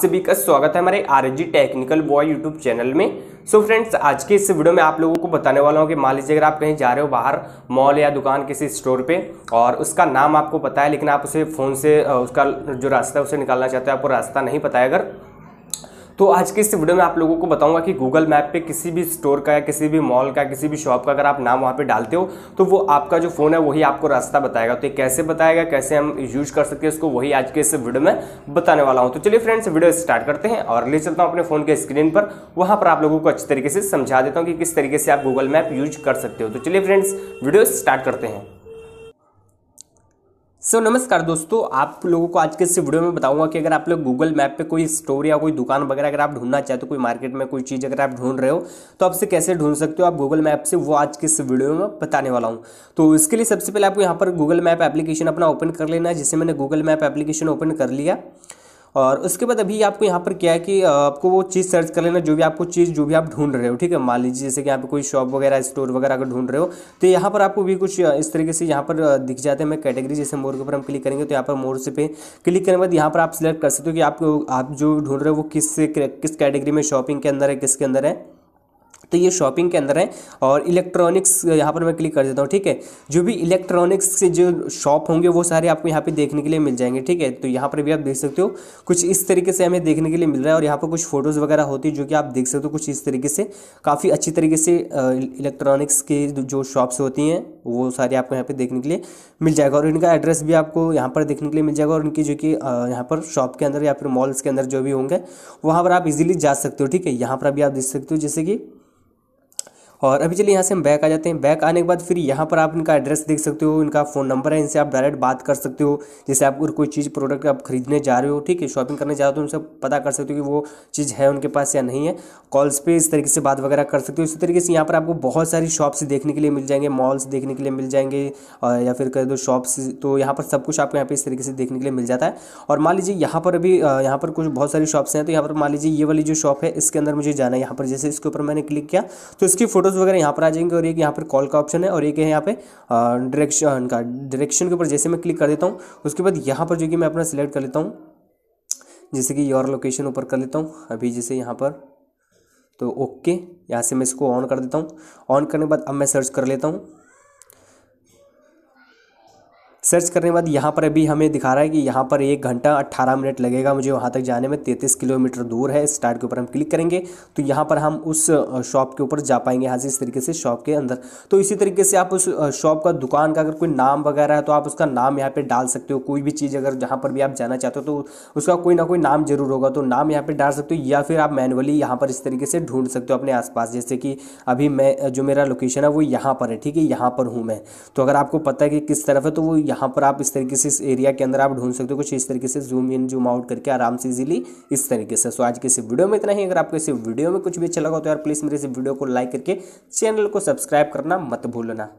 सभी का स्वागत है हमारे R G technical boy YouTube channel में सो so फ्रेंड्स आज के इस वीडियो में आप लोगों को बताने वाला हूँ कि मान लीजिए अगर आप कहीं जा रहे हो बाहर मॉल या दुकान किसी स्टोर पे और उसका नाम आपको पता है लेकिन आप उसे फ़ोन से उसका जो रास्ता है उसे निकालना चाहते हो आपको रास्ता नहीं पता है अगर तो आज के इस वीडियो में आप लोगों को बताऊंगा कि गूगल मैप पे किसी भी स्टोर का या किसी भी मॉल का किसी भी शॉप का अगर आप नाम वहाँ पे डालते हो तो वो आपका जो फ़ोन है वही आपको रास्ता बताएगा तो ये कैसे बताएगा कैसे हम यूज कर सकते हैं उसको वही आज के इस वीडियो में बताने वाला हूँ तो चलिए फ्रेंड्स वीडियो स्टार्ट करते हैं और ले चलता हूँ अपने फ़ोन के स्क्रीन पर वहाँ पर आप लोगों को अच्छी तरीके से समझा देता हूँ कि किस तरीके से आप गूगल मैप यूज कर सकते हो तो चलिए फ्रेंड्स वीडियो स्टार्ट करते हैं सो so, नमस्कार दोस्तों आप लोगों को आज के इस वीडियो में बताऊंगा कि अगर आप लोग गूगल मैप पे कोई स्टोर या कोई दुकान वगैरह अगर आप ढूंढना चाहते हो कोई मार्केट में कोई चीज़ अगर आप ढूंढ रहे हो तो आपसे कैसे ढूंढ सकते हो आप गूगल मैप से वो आज के इस वीडियो में बताने वाला हूँ तो इसके लिए सबसे पहले आपको यहाँ पर गूगल मैप एप्लीकेशन अपना ओपन कर लेना है जिसे मैंने गूगल मैप एप्लीकेशन ओपन कर लिया और उसके बाद अभी आपको यहाँ पर क्या है कि आपको वो चीज़ सर्च कर लेना जो भी आपको चीज़ जो भी आप ढूंढ रहे हो ठीक है मान लीजिए जैसे कि यहाँ पर कोई शॉप वगैरह स्टोर वगैरह अगर ढूंढ रहे हो तो यहाँ पर आपको भी कुछ इस तरीके से यहाँ पर दिख जाते हैं मैं कैटेगरी जैसे मोर के ऊपर हम क्लिक करेंगे तो यहाँ पर मोर से पे क्लिक करने के बाद यहाँ पर आप सिलेक्ट कर सकते हो कि आप आप जो ढूंढ रहे हो वो किस किस कैटेगरी में शॉपिंग के अंदर है किसके अंदर है तो ये शॉपिंग के अंदर है और इलेक्ट्रॉनिक्स यहाँ पर मैं क्लिक कर देता हूँ ठीक है जो भी इलेक्ट्रॉनिक्स के जो शॉप होंगे वो सारे आपको यहाँ पे देखने के लिए मिल जाएंगे ठीक है तो यहाँ पर भी आप देख सकते हो कुछ इस तरीके से हमें देखने के लिए मिल रहा है और यहाँ पर कुछ फोटोज़ वगैरह होती है जो कि आप देख सकते हो कुछ इस तरीके से काफ़ी अच्छी तरीके से इलेक्ट्रॉनिक्स की जो शॉप्स होती हैं वो सारी आपको यहाँ पर देखने के लिए मिल जाएगा और इनका एड्रेस भी आपको यहाँ पर देखने के लिए मिल जाएगा और इनकी जो कि यहाँ पर शॉप के अंदर या फिर मॉल्स के अंदर जो भी होंगे वहाँ पर आप इजिली जा सकते हो ठीक है यहाँ पर भी आप देख सकते हो जैसे कि और अभी चलिए यहाँ से हम बैक आ जाते हैं बैक आने के बाद फिर यहाँ पर आप इनका एड्रेस देख सकते हो इनका फ़ोन नंबर है इनसे आप डायरेक्ट बात कर सकते हो जैसे आप कोई चीज़ प्रोडक्ट आप खरीदने जा रहे हो ठीक है शॉपिंग करने जा रहे हो तो उनसे पता कर सकते हो कि वो चीज़ है उनके पास या नहीं है कॉल्स पर इस तरीके से बात वगैरह कर सकते हो इसी तरीके से यहाँ पर आपको बहुत सारी शॉप्स देखने के लिए मिल जाएंगे मॉल्स देखने के लिए मिल जाएंगे और या फिर कह दो शॉप्स तो यहाँ पर सब कुछ आपको यहाँ पर इस तरीके से देखने के लिए मिल जाता है और मान लीजिए यहाँ पर अभी यहाँ पर कुछ बहुत सारी शॉप्स हैं तो यहाँ पर मान लीजिए ये वाली जो शॉप है इसके अंदर मुझे जाना है यहाँ पर जैसे इसके ऊपर मैंने क्लिक किया तो इसकी फोटो फोटोज़ वगैरह यहाँ पर आ जाएंगे और एक यहाँ पर कॉल का ऑप्शन है और एक है यहाँ पे डायरेक्शन का डायरेक्शन के ऊपर जैसे मैं क्लिक कर देता हूँ उसके बाद यहाँ पर जो कि मैं अपना सिलेक्ट कर लेता हूँ जैसे कि योर लोकेशन ऊपर कर लेता हूँ अभी जैसे यहाँ पर तो ओके यहाँ से मैं इसको ऑन कर देता हूँ ऑन करने के बाद अब मैं सर्च कर लेता हूँ सर्च करने के बाद यहाँ पर अभी हमें दिखा रहा है कि यहाँ पर एक घंटा अट्ठारह मिनट लगेगा मुझे वहाँ तक जाने में तैंतीस किलोमीटर दूर है स्टार्ट के ऊपर हम क्लिक करेंगे तो यहाँ पर हम उस शॉप के ऊपर जा पाएंगे यहाँ से इस तरीके से शॉप के अंदर तो इसी तरीके से आप उस शॉप का दुकान का अगर कोई नाम वगैरह है तो आप उसका नाम यहाँ पर डाल सकते हो कोई भी चीज़ अगर जहाँ पर भी आप जाना चाहते हो तो उसका कोई ना कोई नाम जरूर होगा तो नाम यहाँ पर डाल सकते हो या फिर आप मैनुअली यहाँ पर इस तरीके से ढूंढ सकते हो अपने आसपास जैसे कि अभी मैं जो मेरा लोकेशन है वो यहाँ पर है ठीक है यहाँ पर हूँ मैं तो अगर आपको पता है कि किस तरफ है तो वो यहाँ पर आप इस तरीके से इस एरिया के अंदर आप ढूंढ सकते हो कुछ इस तरीके से जूम इन जूम आउट करके आराम से इजीली इस तरीके से सो आज के इस वीडियो में इतना ही अगर आपको इस वीडियो में कुछ भी अच्छा लगा तो यार प्लीज़ मेरे इस वीडियो को लाइक करके चैनल को सब्सक्राइब करना मत भूलना